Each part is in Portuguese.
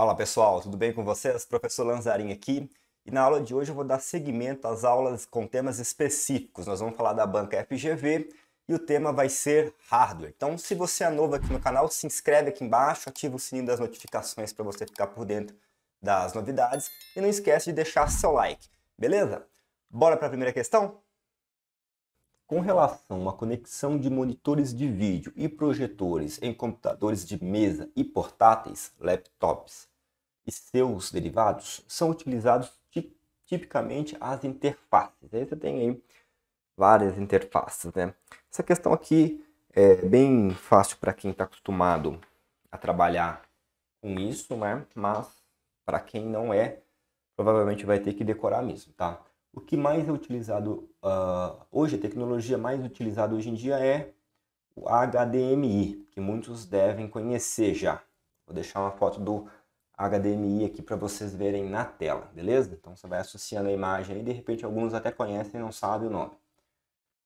Fala pessoal, tudo bem com vocês? Professor Lanzarin aqui. E na aula de hoje eu vou dar seguimento às aulas com temas específicos. Nós vamos falar da banca FGV e o tema vai ser hardware. Então, se você é novo aqui no canal, se inscreve aqui embaixo, ativa o sininho das notificações para você ficar por dentro das novidades e não esquece de deixar seu like. Beleza? Bora para a primeira questão? Com relação à conexão de monitores de vídeo e projetores em computadores de mesa e portáteis, laptops, e seus derivados são utilizados tipicamente as interfaces. Aí você tem aí várias interfaces, né? Essa questão aqui é bem fácil para quem está acostumado a trabalhar com isso, né? Mas para quem não é, provavelmente vai ter que decorar mesmo, tá? O que mais é utilizado uh, hoje, a tecnologia mais utilizada hoje em dia é o HDMI, que muitos devem conhecer já. Vou deixar uma foto do HDMI aqui para vocês verem na tela, beleza? Então você vai associando a imagem e de repente alguns até conhecem e não sabem o nome.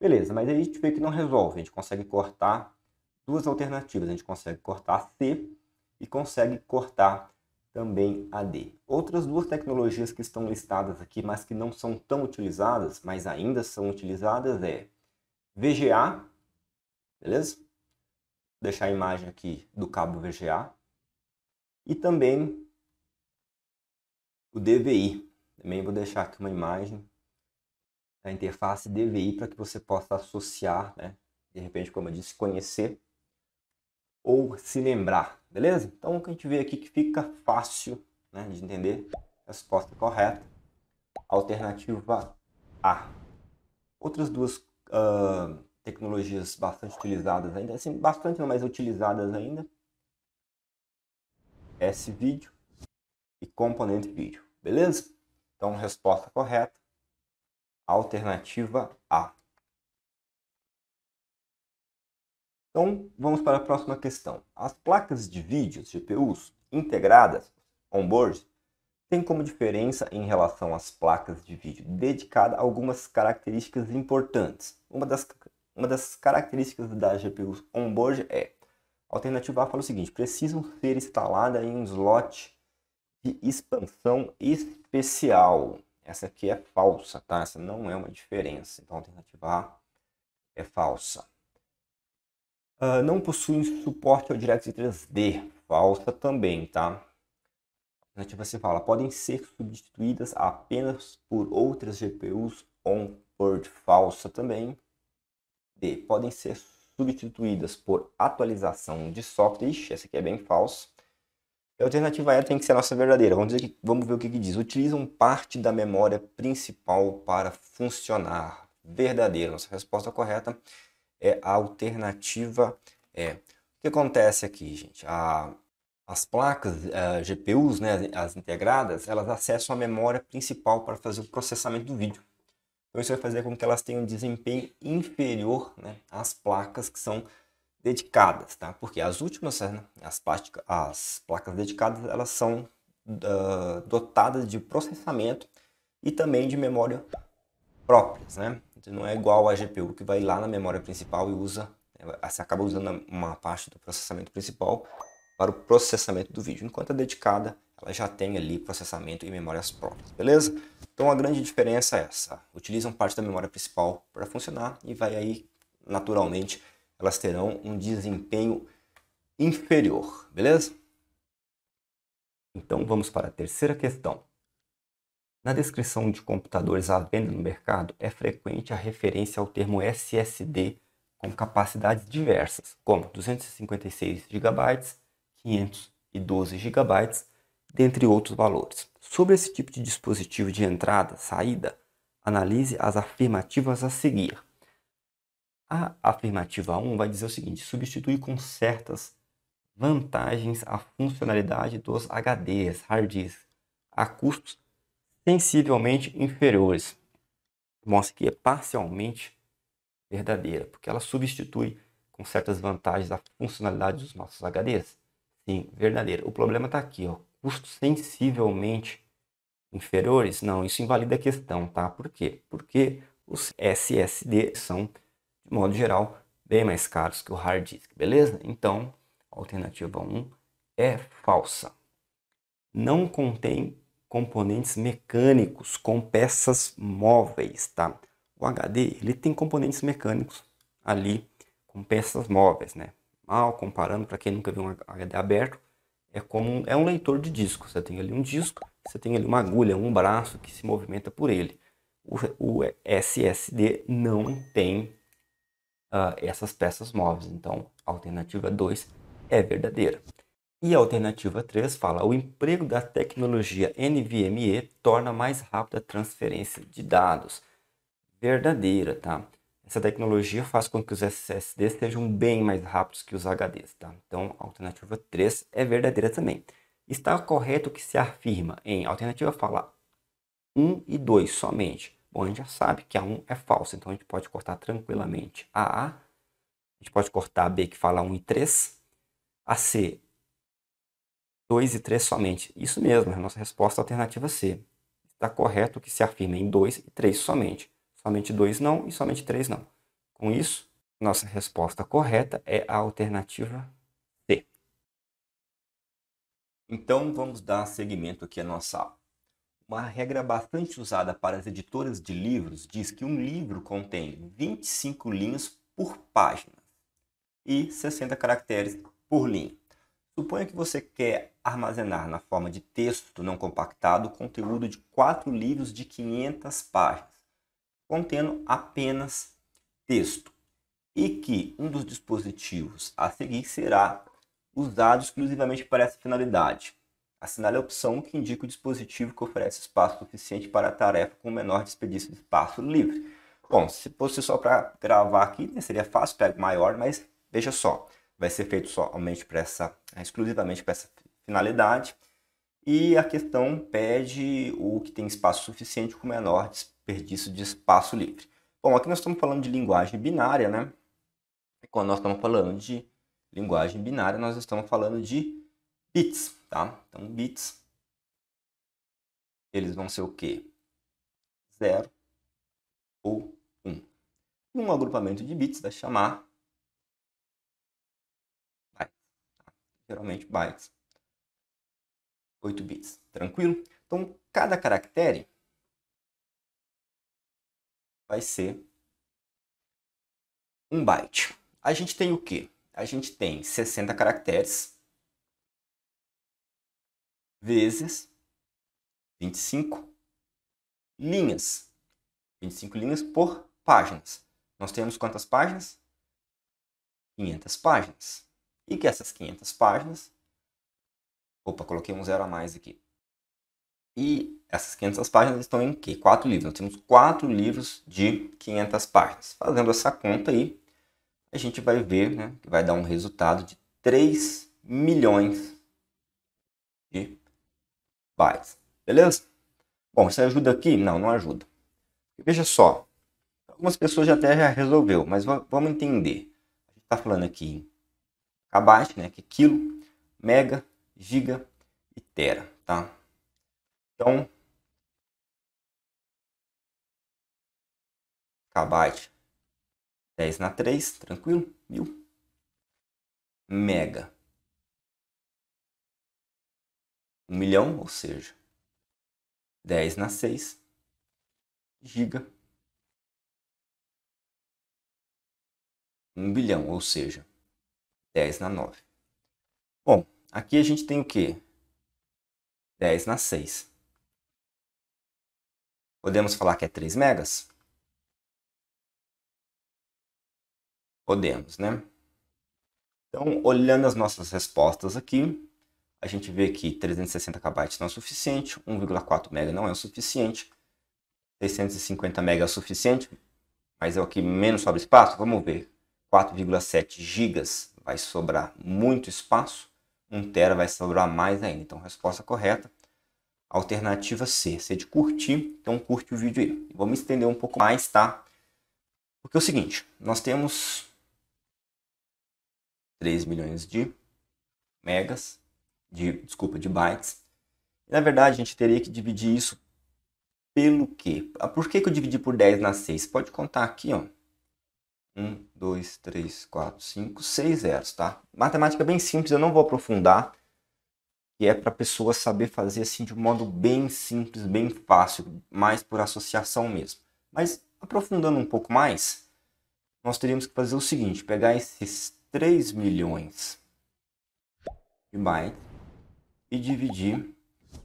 Beleza, mas aí a gente vê que não resolve, a gente consegue cortar duas alternativas, a gente consegue cortar C e consegue cortar também a D. Outras duas tecnologias que estão listadas aqui, mas que não são tão utilizadas, mas ainda são utilizadas é VGA, beleza? Vou deixar a imagem aqui do cabo VGA e também o DVI. Também vou deixar aqui uma imagem da interface DVI para que você possa associar, né? De repente, como eu disse, conhecer ou se lembrar, beleza? Então, o que a gente vê aqui que fica fácil né, de entender a resposta correta. Alternativa A. Outras duas uh, tecnologias bastante utilizadas ainda, assim, bastante não, mais utilizadas ainda, S-Vídeo e Componente Vídeo. Beleza? Então, resposta correta. Alternativa A. Então, vamos para a próxima questão. As placas de vídeo GPUs, integradas on-board, têm como diferença em relação às placas de vídeo dedicada a algumas características importantes. Uma das, uma das características das GPUs on-board é, alternativa A fala o seguinte, precisam ser instaladas em um slot de expansão especial. Essa aqui é falsa, tá? Essa não é uma diferença. Então, a alternativa A é falsa. Uh, não possui suporte ao DirectX 3D. Falsa também, tá? Alternativa você fala, podem ser substituídas apenas por outras GPUs on-board. Falsa também. D, podem ser substituídas por atualização de software. Ixi, essa aqui é bem falsa a alternativa E é, tem que ser a nossa verdadeira. Vamos, dizer que, vamos ver o que, que diz. Utilizam parte da memória principal para funcionar. Verdadeira. Nossa resposta correta é a alternativa E. O que acontece aqui, gente? A, as placas a eh, GPUs, né, as integradas, elas acessam a memória principal para fazer o processamento do vídeo. Então isso vai fazer com que elas tenham um desempenho inferior né, às placas que são dedicadas, tá? Porque as últimas, né, as, plástica, as placas dedicadas, elas são uh, dotadas de processamento e também de memória próprias, né? Então, não é igual a GPU que vai lá na memória principal e usa, né, você acaba usando uma parte do processamento principal para o processamento do vídeo, enquanto a dedicada ela já tem ali processamento e memórias próprias, beleza? Então a grande diferença é essa, utilizam parte da memória principal para funcionar e vai aí naturalmente elas terão um desempenho inferior, beleza? Então vamos para a terceira questão. Na descrição de computadores à venda no mercado, é frequente a referência ao termo SSD com capacidades diversas, como 256 GB, 512 GB, dentre outros valores. Sobre esse tipo de dispositivo de entrada, saída, analise as afirmativas a seguir. A afirmativa 1 vai dizer o seguinte: substitui com certas vantagens a funcionalidade dos HDs, hard disks, a custos sensivelmente inferiores. Mostra que é parcialmente verdadeira, porque ela substitui com certas vantagens a funcionalidade dos nossos HDs. Sim, verdadeira. O problema está aqui, ó, custos sensivelmente inferiores. Não, isso invalida a questão, tá? Por quê? Porque os SSD são modo geral, bem mais caros que o hard disk, beleza? Então, alternativa 1 é falsa. Não contém componentes mecânicos com peças móveis, tá? O HD, ele tem componentes mecânicos ali com peças móveis, né? Mal comparando, para quem nunca viu um HD aberto, é como um, é um leitor de disco. Você tem ali um disco, você tem ali uma agulha, um braço que se movimenta por ele. O, o SSD não tem ah, essas peças móveis. Então, a alternativa 2 é verdadeira. E a alternativa 3 fala: o emprego da tecnologia NVMe torna mais rápida a transferência de dados. Verdadeira, tá? Essa tecnologia faz com que os SSDs sejam bem mais rápidos que os HDs, tá? Então, a alternativa 3 é verdadeira também. Está correto o que se afirma em alternativa fala 1 e 2 somente. Bom, a gente já sabe que a 1 é falsa, então a gente pode cortar tranquilamente a A. A gente pode cortar a B, que fala 1 e 3. A C, 2 e 3 somente. Isso mesmo, é a nossa resposta alternativa C. Está correto que se afirma em 2 e 3 somente. Somente 2 não e somente 3 não. Com isso, nossa resposta correta é a alternativa C. Então, vamos dar seguimento aqui à nossa aula. Uma regra bastante usada para as editoras de livros diz que um livro contém 25 linhas por página e 60 caracteres por linha. Suponha que você quer armazenar na forma de texto não compactado o conteúdo de quatro livros de 500 páginas, contendo apenas texto, e que um dos dispositivos a seguir será usado exclusivamente para essa finalidade. Assinale a opção que indica o dispositivo que oferece espaço suficiente para a tarefa com menor desperdício de espaço livre. Bom, se fosse só para gravar aqui, né, seria fácil, pego maior, mas veja só, vai ser feito somente para essa, exclusivamente para essa finalidade. E a questão pede o que tem espaço suficiente com menor desperdício de espaço livre. Bom, aqui nós estamos falando de linguagem binária, né? E quando nós estamos falando de linguagem binária, nós estamos falando de bits, tá? Então, bits, eles vão ser o quê? 0 ou 1. Um. E um agrupamento de bits vai chamar bytes, tá? geralmente bytes. 8 bits, tranquilo? Então, cada caractere vai ser um byte. A gente tem o quê? A gente tem 60 caracteres, vezes 25 linhas. 25 linhas por páginas. Nós temos quantas páginas? 500 páginas. E que essas 500 páginas. Opa, coloquei um zero a mais aqui. E essas 500 páginas estão em que? Quatro livros. Nós temos quatro livros de 500 páginas. Fazendo essa conta aí, a gente vai ver né, que vai dar um resultado de 3 milhões de bytes. Beleza? Bom, isso ajuda aqui? Não, não ajuda. Veja só. Algumas pessoas já até já resolveu, mas vamos entender. A gente está falando aqui em kbyte, né, que é quilo, mega, giga e tera, tá? Então, kbyte 10 na 3, tranquilo? Mil. Mega 1 milhão, ou seja, 10 na 6 giga. 1 bilhão, ou seja, 10 na 9. Bom, aqui a gente tem o quê? 10 na 6. Podemos falar que é 3 megas? Podemos, né? Então, olhando as nossas respostas aqui, a gente vê que 360 KB não é suficiente, 1,4 MB não é o suficiente, 650 MB é o suficiente, mas é o que menos sobra espaço? Vamos ver. 4,7 GB vai sobrar muito espaço, 1 TB vai sobrar mais ainda. Então, resposta correta. Alternativa C, C de curtir, então curte o vídeo aí. Vamos estender um pouco mais, tá? Porque é o seguinte, nós temos 3 milhões de megas, de, desculpa, de bytes. Na verdade, a gente teria que dividir isso pelo quê? Ah, por que, que eu dividi por 10 na 6? Pode contar aqui, ó. 1, 2, 3, 4, 5, 6 zeros, tá? Matemática é bem simples, eu não vou aprofundar. Que é para a pessoa saber fazer assim de um modo bem simples, bem fácil, mais por associação mesmo. Mas aprofundando um pouco mais, nós teríamos que fazer o seguinte, pegar esses 3 milhões de bytes e dividir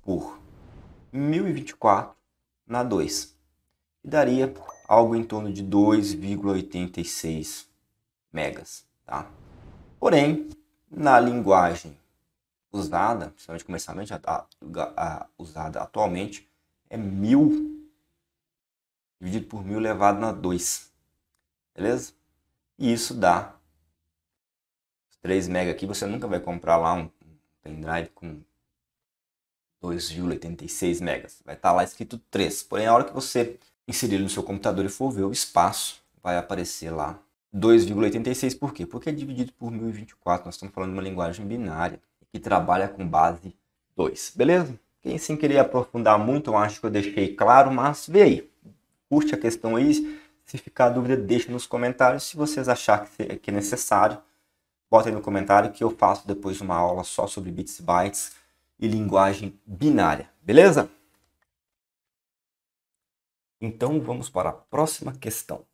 por 1024 na 2, que daria algo em torno de 2,86 megas. Tá? Porém, na linguagem usada, principalmente comercialmente a, a, usada atualmente, é 1000 dividido por 1000 elevado na 2. Beleza? E isso dá 3 mega aqui, você nunca vai comprar lá um pendrive com 2,86 megas. Vai estar tá lá escrito 3. Porém, a hora que você inserir no seu computador e for ver o espaço, vai aparecer lá 2,86. Por quê? Porque é dividido por 1024. Nós estamos falando de uma linguagem binária que trabalha com base 2. Beleza? Quem sem querer aprofundar muito, eu acho que eu deixei claro, mas vê aí. Curte a questão aí. Se ficar dúvida, deixa nos comentários. Se vocês acharem que é, é necessário, aí no comentário que eu faço depois uma aula só sobre bits e bytes e linguagem binária, beleza? Então vamos para a próxima questão.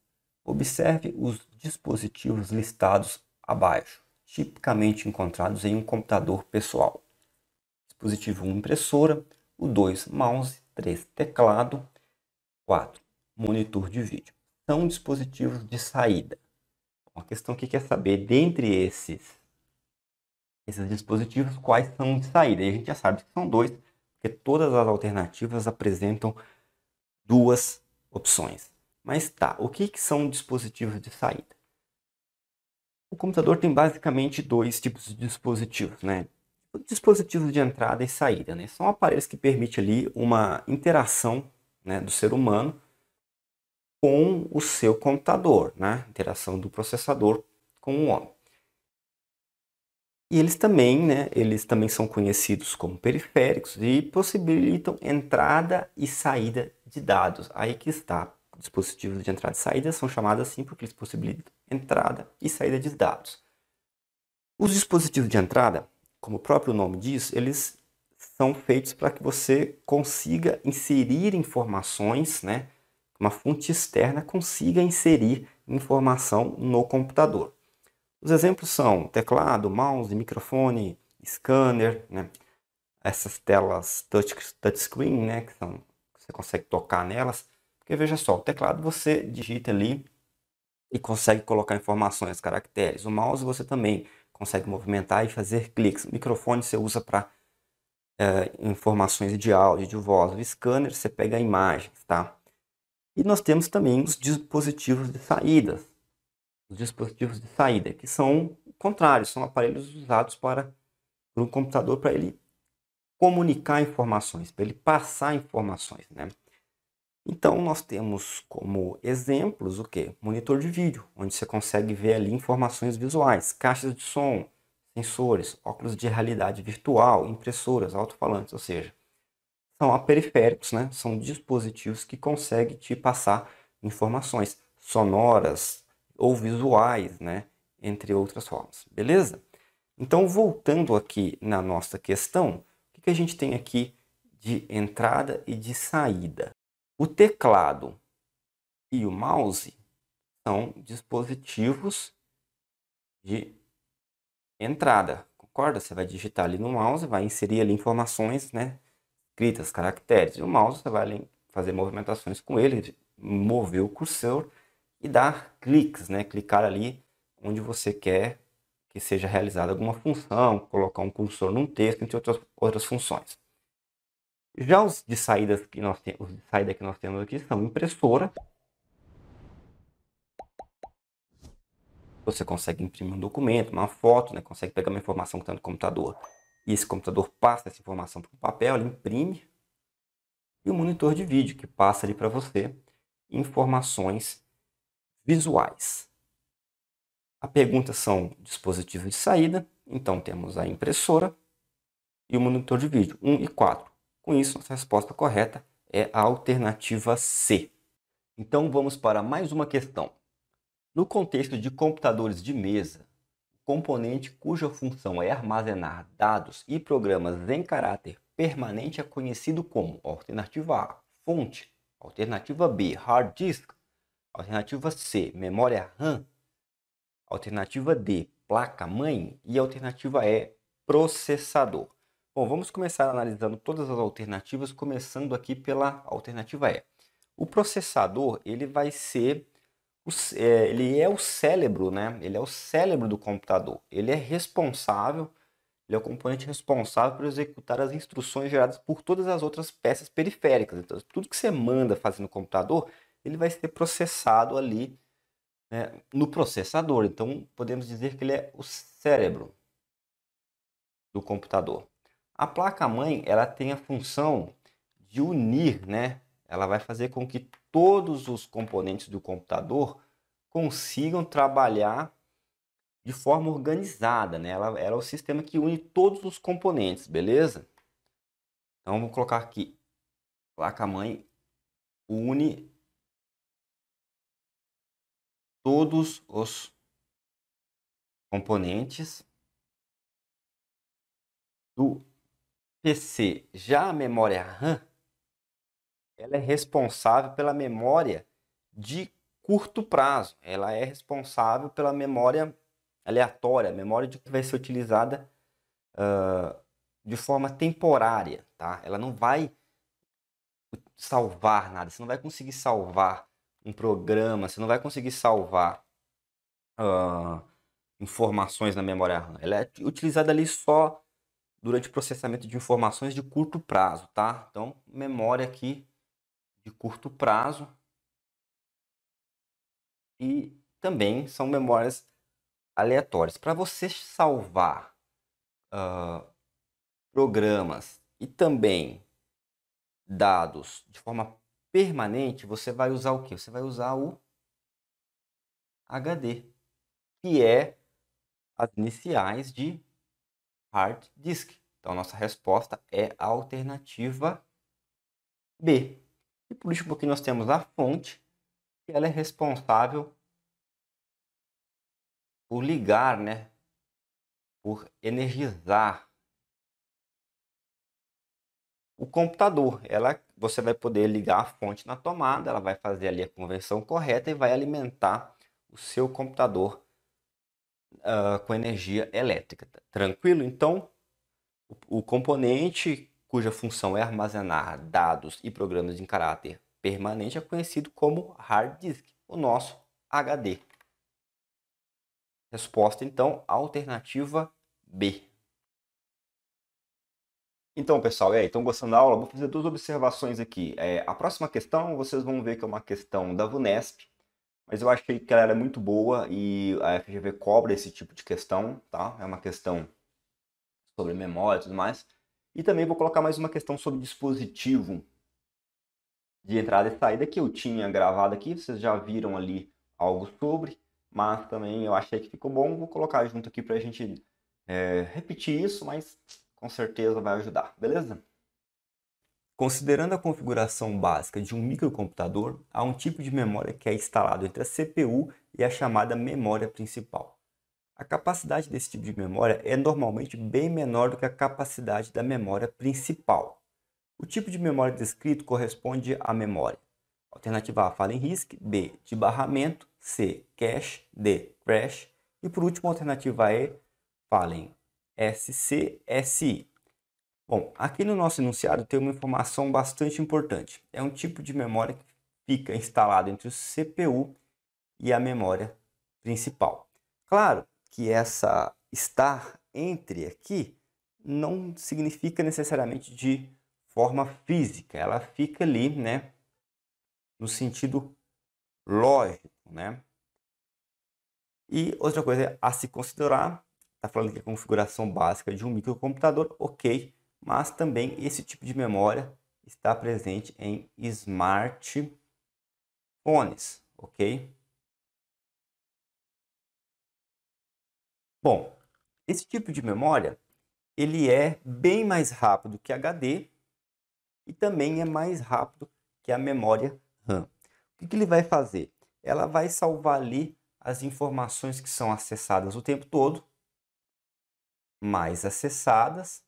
Observe os dispositivos listados abaixo, tipicamente encontrados em um computador pessoal. Dispositivo 1 impressora, o 2 mouse, 3 teclado, 4 monitor de vídeo. São dispositivos de saída. A questão que quer saber dentre esses esses dispositivos, quais são de saída. E a gente já sabe que são dois, porque todas as alternativas apresentam duas opções. Mas tá, o que, que são dispositivos de saída? O computador tem basicamente dois tipos de dispositivos, né? Dispositivos de entrada e saída, né? São aparelhos que permitem ali uma interação né, do ser humano com o seu computador, né? Interação do processador com o homem. E eles também, né, eles também são conhecidos como periféricos e possibilitam entrada e saída de dados. Aí que está. Dispositivos de entrada e saída são chamados assim porque eles possibilitam entrada e saída de dados. Os dispositivos de entrada, como o próprio nome diz, eles são feitos para que você consiga inserir informações, né, uma fonte externa consiga inserir informação no computador. Os exemplos são teclado, mouse, microfone, scanner, né? essas telas touch, touchscreen, né? que são, você consegue tocar nelas. Porque veja só, o teclado você digita ali e consegue colocar informações, caracteres. O mouse você também consegue movimentar e fazer cliques. O microfone você usa para é, eh, informações de áudio, de voz. O scanner você pega imagens, tá? E nós temos também os dispositivos de saídas os dispositivos de saída, que são contrários, são aparelhos usados para o computador para ele comunicar informações, para ele passar informações, né? Então nós temos como exemplos o que? Monitor de vídeo, onde você consegue ver ali informações visuais, caixas de som, sensores, óculos de realidade virtual, impressoras, alto-falantes, ou seja, são periféricos, né? São dispositivos que conseguem te passar informações sonoras, ou visuais, né? entre outras formas. Beleza? Então, voltando aqui na nossa questão, o que a gente tem aqui de entrada e de saída? O teclado e o mouse são dispositivos de entrada, concorda? Você vai digitar ali no mouse, vai inserir ali informações, né? Escritas, caracteres. E o mouse, você vai fazer movimentações com ele, mover o cursor e dar cliques, né? clicar ali onde você quer que seja realizada alguma função, colocar um cursor num texto, entre outras, outras funções. Já os de, saídas que nós tem, os de saída que nós temos aqui são impressora. Você consegue imprimir um documento, uma foto, né? consegue pegar uma informação que está no computador. E esse computador passa essa informação para o papel, ele imprime. E o monitor de vídeo, que passa ali para você informações visuais. A pergunta são dispositivos de saída, então temos a impressora e o monitor de vídeo, 1 e 4. Com isso, nossa resposta correta é a alternativa C. Então vamos para mais uma questão. No contexto de computadores de mesa, o componente cuja função é armazenar dados e programas em caráter permanente é conhecido como alternativa A, fonte, alternativa B, hard disk, Alternativa C, memória RAM. Alternativa D, placa-mãe. E alternativa E, processador. Bom, vamos começar analisando todas as alternativas, começando aqui pela alternativa E. O processador, ele vai ser, é, ele é o cérebro, né? Ele é o cérebro do computador. Ele é responsável, ele é o componente responsável por executar as instruções geradas por todas as outras peças periféricas. Então, tudo que você manda fazer no computador, ele vai ser processado ali né, no processador. Então, podemos dizer que ele é o cérebro do computador. A placa-mãe ela tem a função de unir, né? Ela vai fazer com que todos os componentes do computador consigam trabalhar de forma organizada, né? Ela, ela é o sistema que une todos os componentes, beleza? Então, vou colocar aqui, placa-mãe une todos os componentes do PC. Já a memória RAM, ela é responsável pela memória de curto prazo. Ela é responsável pela memória aleatória, memória de que vai ser utilizada uh, de forma temporária, tá? Ela não vai salvar nada, você não vai conseguir salvar um programa, você não vai conseguir salvar uh, informações na memória RAM. Ela é utilizada ali só durante o processamento de informações de curto prazo, tá? Então, memória aqui de curto prazo. E também são memórias aleatórias. Para você salvar uh, programas e também dados de forma permanente, você vai usar o que? Você vai usar o HD, que é as iniciais de hard disk. Então, nossa resposta é a alternativa B. E por último, aqui nós temos a fonte, que ela é responsável por ligar, né? por energizar o computador. Ela você vai poder ligar a fonte na tomada, ela vai fazer ali a conversão correta e vai alimentar o seu computador uh, com energia elétrica. Tá tranquilo? Então, o, o componente cuja função é armazenar dados e programas em caráter permanente é conhecido como hard disk, o nosso HD. Resposta então, alternativa B. Então, pessoal, é, estão gostando da aula? Vou fazer duas observações aqui. É, a próxima questão, vocês vão ver que é uma questão da VUNESP, mas eu achei que ela era muito boa e a FGV cobra esse tipo de questão, tá? É uma questão sobre memória e tudo mais. E também vou colocar mais uma questão sobre dispositivo de entrada e saída que eu tinha gravado aqui, vocês já viram ali algo sobre, mas também eu achei que ficou bom, vou colocar junto aqui para a gente é, repetir isso, mas com certeza vai ajudar, beleza? Considerando a configuração básica de um microcomputador, há um tipo de memória que é instalado entre a CPU e a chamada memória principal. A capacidade desse tipo de memória é normalmente bem menor do que a capacidade da memória principal. O tipo de memória descrito corresponde à memória. Alternativa A, fala em RISC, B, de barramento, C, cache, D, crash e por último, alternativa E, fala em SCSI. Bom, aqui no nosso enunciado tem uma informação bastante importante. É um tipo de memória que fica instalado entre o CPU e a memória principal. Claro que essa estar entre aqui não significa necessariamente de forma física, ela fica ali, né, no sentido lógico, né? E outra coisa é a se considerar Está falando que a configuração básica de um microcomputador, ok, mas também esse tipo de memória está presente em smartphones, ok? Bom, esse tipo de memória ele é bem mais rápido que HD e também é mais rápido que a memória RAM. O que, que ele vai fazer? Ela vai salvar ali as informações que são acessadas o tempo todo mais acessadas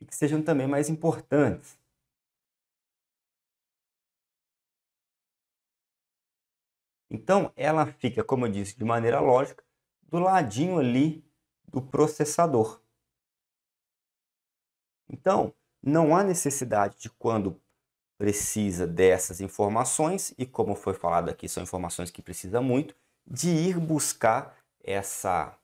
e que sejam também mais importantes. Então, ela fica, como eu disse, de maneira lógica, do ladinho ali do processador. Então, não há necessidade de quando precisa dessas informações, e como foi falado aqui, são informações que precisa muito, de ir buscar essa,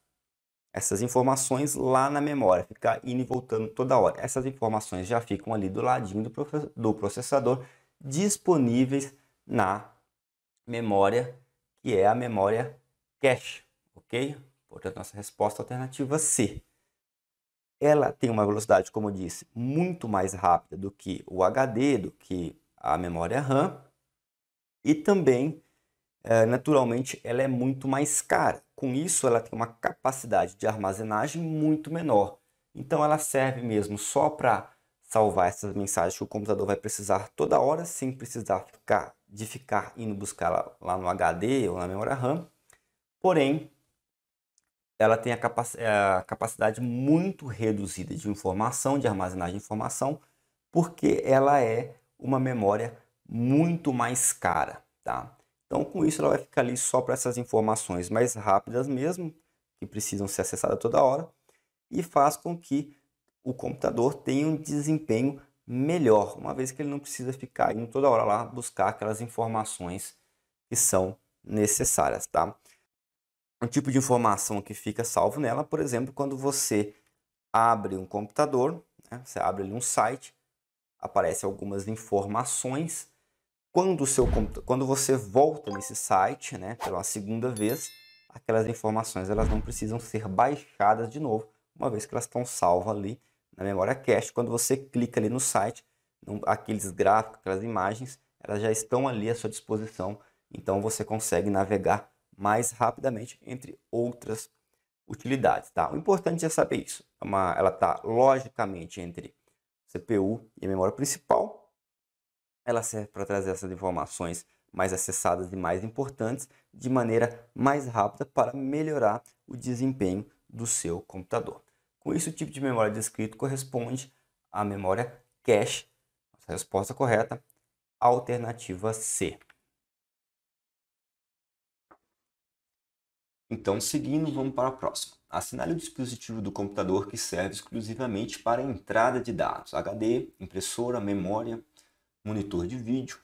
essas informações lá na memória, ficar indo e voltando toda hora. Essas informações já ficam ali do ladinho do, do processador, disponíveis na memória, que é a memória cache, ok? Portanto, nossa resposta alternativa C. Ela tem uma velocidade, como eu disse, muito mais rápida do que o HD, do que a memória RAM, e também eh, naturalmente ela é muito mais cara. Com isso, ela tem uma capacidade de armazenagem muito menor. Então ela serve mesmo só para salvar essas mensagens que o computador vai precisar toda hora, sem precisar ficar, de ficar indo buscar lá, no HD ou na memória RAM. Porém, ela tem a, capac eh, a capacidade muito reduzida de informação, de armazenagem de informação, porque ela é uma memória muito mais cara, tá? Então, com isso, ela vai ficar ali só para essas informações mais rápidas mesmo, que precisam ser acessadas toda hora, e faz com que o computador tenha um desempenho melhor, uma vez que ele não precisa ficar indo toda hora lá buscar aquelas informações que são necessárias, tá? Um tipo de informação que fica salvo nela, por exemplo, quando você abre um computador, né? você abre ali um site, aparece algumas informações quando, seu, quando você volta nesse site, né, pela segunda vez, aquelas informações elas não precisam ser baixadas de novo, uma vez que elas estão salvas ali na memória cache. Quando você clica ali no site, aqueles gráficos, aquelas imagens, elas já estão ali à sua disposição. Então você consegue navegar mais rapidamente entre outras utilidades. Tá? O importante é saber isso. É uma, ela está logicamente entre CPU e memória principal ela serve para trazer essas informações mais acessadas e mais importantes de maneira mais rápida para melhorar o desempenho do seu computador. Com isso, o tipo de memória descrito corresponde à memória cache. A resposta correta, alternativa C. Então, seguindo, vamos para a próxima. Assinale o dispositivo do computador que serve exclusivamente para entrada de dados, HD, impressora, memória, monitor de vídeo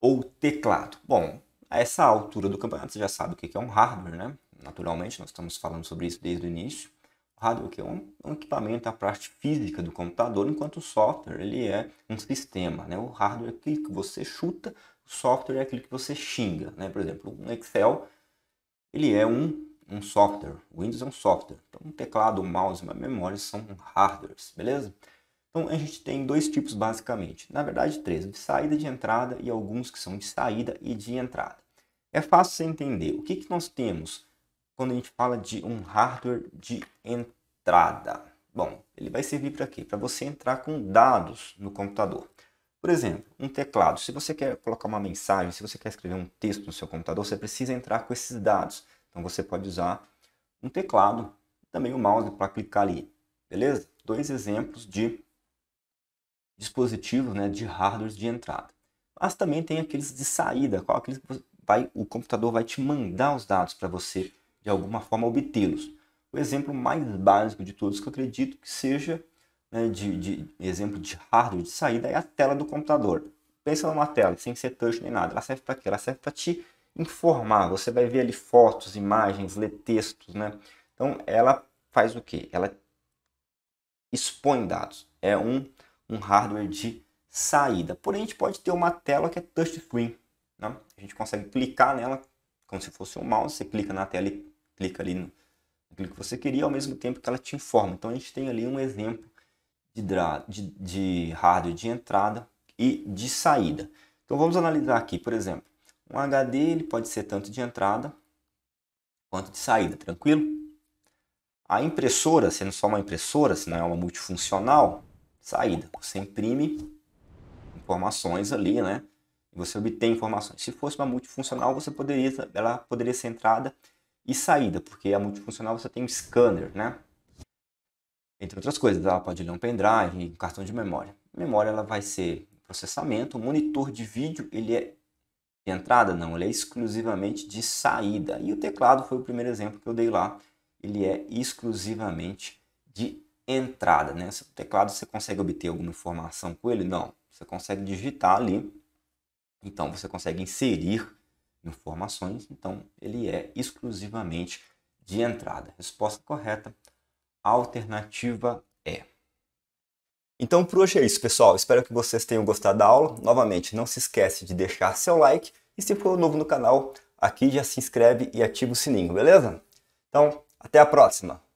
ou teclado. Bom, a essa altura do campeonato você já sabe o que é um hardware, né? Naturalmente, nós estamos falando sobre isso desde o início. O hardware que é um, um equipamento, a parte física do computador, enquanto o software ele é um sistema, né? O hardware é aquilo que você chuta, o software é aquilo que você xinga, né? Por exemplo, um Excel, ele é um um software. O Windows é um software. Então, um teclado, um mouse, uma memória são hardwares, beleza? Então a gente tem dois tipos basicamente, na verdade três, de saída de entrada e alguns que são de saída e de entrada. É fácil você entender o que, que nós temos quando a gente fala de um hardware de entrada. Bom, ele vai servir para quê? Para você entrar com dados no computador. Por exemplo, um teclado. Se você quer colocar uma mensagem, se você quer escrever um texto no seu computador, você precisa entrar com esses dados. Então você pode usar um teclado, também o mouse para clicar ali. Beleza? Dois exemplos de dispositivos né, de hardware de entrada. Mas também tem aqueles de saída, qual aqueles que vai, o computador vai te mandar os dados para você de alguma forma obtê-los. O exemplo mais básico de todos que eu acredito que seja né, de, de, exemplo de hardware de saída é a tela do computador. Pensa numa tela sem ser touch nem nada. Ela serve para quê? Ela serve para te informar. Você vai ver ali fotos, imagens, ler textos, né? Então ela faz o quê? Ela expõe dados. É um um hardware de saída. Porém, a gente pode ter uma tela que é touchscreen. Né? A gente consegue clicar nela como se fosse um mouse. Você clica na tela e clica ali no, que você queria, ao mesmo tempo que ela te informa. Então, a gente tem ali um exemplo de, de, de hardware de entrada e de saída. Então, vamos analisar aqui, por exemplo. Um HD ele pode ser tanto de entrada quanto de saída, tranquilo? A impressora, sendo só uma impressora, se não é uma multifuncional, saída. Você imprime informações ali, né? você obtém informações. Se fosse uma multifuncional, você poderia, ela poderia ser entrada e saída, porque a multifuncional você tem um scanner, né? Entre outras coisas, ela pode ler um pendrive, um cartão de memória. A memória ela vai ser processamento, o monitor de vídeo ele é de entrada? Não, ele é exclusivamente de saída. E o teclado foi o primeiro exemplo que eu dei lá. Ele é exclusivamente de entrada. Né? O teclado você consegue obter alguma informação com ele? Não. Você consegue digitar ali. Então você consegue inserir informações. Então ele é exclusivamente de entrada. Resposta correta. Alternativa é. Então por hoje é isso, pessoal. Espero que vocês tenham gostado da aula. Novamente, não se esquece de deixar seu like e se for novo no canal, aqui já se inscreve e ativa o sininho, beleza? Então, até a próxima.